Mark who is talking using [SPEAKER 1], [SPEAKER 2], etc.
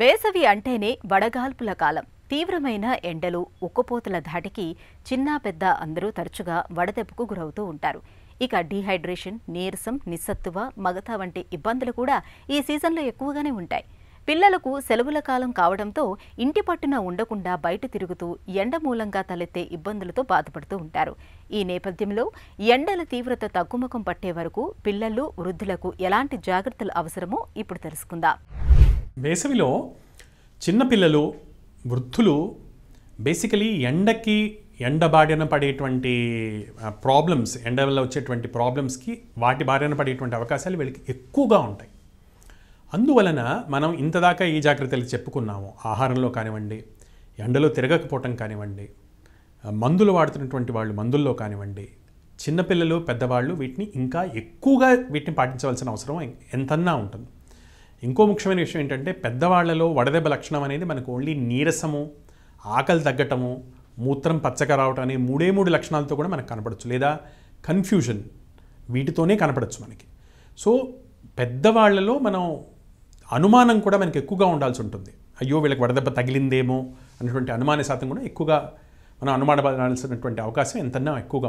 [SPEAKER 1] వేసవి అంటేనే వడగాల్పుల కాలం తీవ్రమైన ఎండలు ఉక్కపోతల ధాటికి చిన్న పెద్ద అందరూ తరచుగా వడదెబ్బకు గురవుతూ ఉంటారు ఇక డీహైడ్రేషన్ నీరసం నిస్సత్తువ మగత వంటి ఇబ్బందులు కూడా ఈ సీజన్లో ఎక్కువగానే ఉంటాయి పిల్లలకు సెలవుల కాలం కావడంతో ఇంటి పట్టున ఉండకుండా బయట తిరుగుతూ ఎండ మూలంగా తలెత్తే ఇబ్బందులతో బాధపడుతూ ఉంటారు ఈ నేపథ్యంలో ఎండల తీవ్రత తగ్గుముఖం పట్టే వరకు పిల్లలు వృద్ధులకు ఎలాంటి జాగ్రత్తలు అవసరమో ఇప్పుడు తెలుసుకుందాం
[SPEAKER 2] వేసవిలో చిన్నపిల్లలు వృద్ధులు బేసికలీ ఎండకి ఎండ బారిన పడేటువంటి ప్రాబ్లమ్స్ ఎండ వల్ల వచ్చేటువంటి ప్రాబ్లమ్స్కి వాటి బారిన పడేటువంటి అవకాశాలు వీళ్ళకి ఎక్కువగా ఉంటాయి అందువలన మనం ఇంతదాకా ఈ జాగ్రత్తలు చెప్పుకున్నాము ఆహారంలో కానివ్వండి ఎండలో తిరగకపోవటం కానివ్వండి మందులు వాడుతున్నటువంటి వాళ్ళు మందుల్లో కానివ్వండి చిన్నపిల్లలు పెద్దవాళ్ళు వీటిని ఇంకా ఎక్కువగా వీటిని పాటించవలసిన అవసరం ఎంతన్నా ఉంటుంది ఇంకో ముఖ్యమైన విషయం ఏంటంటే పెద్దవాళ్లలో వడదెబ్బ లక్షణం అనేది మనకు ఓన్లీ నీరసము ఆకలి తగ్గటము మూత్రం పచ్చగా రావటం అనే మూడే మూడు లక్షణాలతో కూడా మనకు కనపడచ్చు లేదా కన్ఫ్యూజన్ వీటితోనే కనపడచ్చు మనకి సో పెద్దవాళ్లలో మనం అనుమానం కూడా మనకి ఎక్కువగా ఉండాల్సి ఉంటుంది అయ్యో వీళ్ళకి వడదెబ్బ తగిలిందేమో అనేటువంటి అనుమాన శాతం కూడా ఎక్కువగా మనం అనుమానపడాల్సినటువంటి అవకాశం ఎంతన్నా ఎక్కువగా